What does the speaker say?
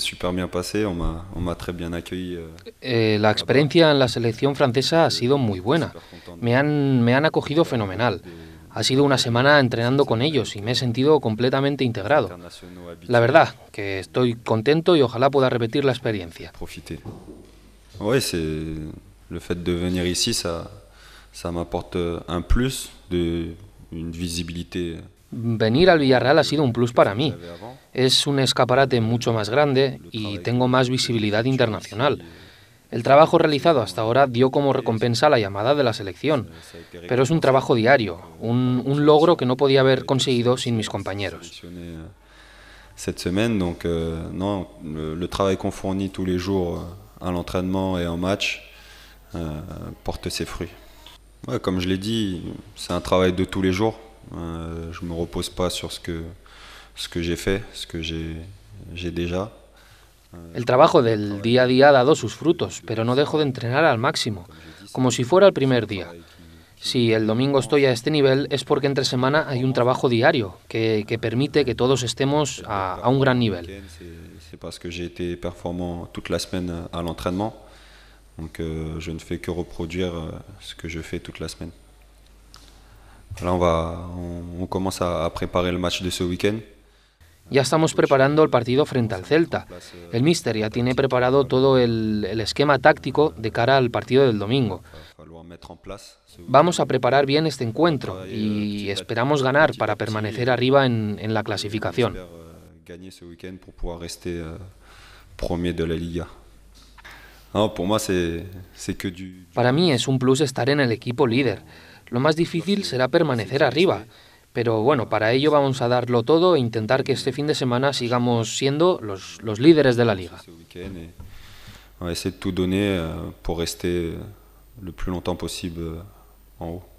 super bien passé, on très euh, eh, la experiencia en la selección francesa ha sido muy buena. Me han, me han acogido fenomenal. Ha sido una semana entrenando con ellos y me he sentido completamente integrado. La verdad, que estoy contento y ojalá pueda repetir la experiencia. Profiter. le fait de venir ici, ça, ça m'apporte un plus, de, une venir al Villarreal ha sido un plus para mí. Es un escaparate mucho más grande y tengo más visibilidad internacional. El trabajo realizado hasta ahora dio como recompensa la llamada de la selección, pero es un trabajo diario, un, logro que no podía haber conseguido sin mis compañeros. Cette semaine, donc euh, non, le, le travail qu'on fournit tous les jours euh, à l'entraînement et en match euh, porte ses fruits. Ouais, comme je l'ai dit, c'est un travail de tous les jours. Euh, je me repose pas sur ce que, ce que j'ai fait, ce que j'ai j'ai déjà. Euh, el trabajo del día a día ha dado sus frutos, pero no dejo de entrenar al máximo, como si fuera el primer día. Si el domingo estoy a este nivel es porque entre semana hay un trabajo diario que, que permite que todos estemos a, a un gran nivel. C'est parce que j'ai été performant toute la semaine euh, à l'entraînement, donc euh, je ne fais que reproduire ce que je fais toute la semaine on, va, on, match de Ya estamos preparando el partido frente al Celta. El míster ya tiene preparado todo el, esquema táctico de cara al partido del domingo. Vamos a preparar bien este encuentro y euh, esperamos ganar para permanecer euh, arriba en, en la clasificación. Euh, para mí es un plus estar en el equipo líder. Lo más difícil será permanecer arriba, pero bueno, para ello vamos a darlo todo e intentar que este fin de semana sigamos siendo los, líderes de la liga. Este eh, euh, euh, lo longtemps posible euh, en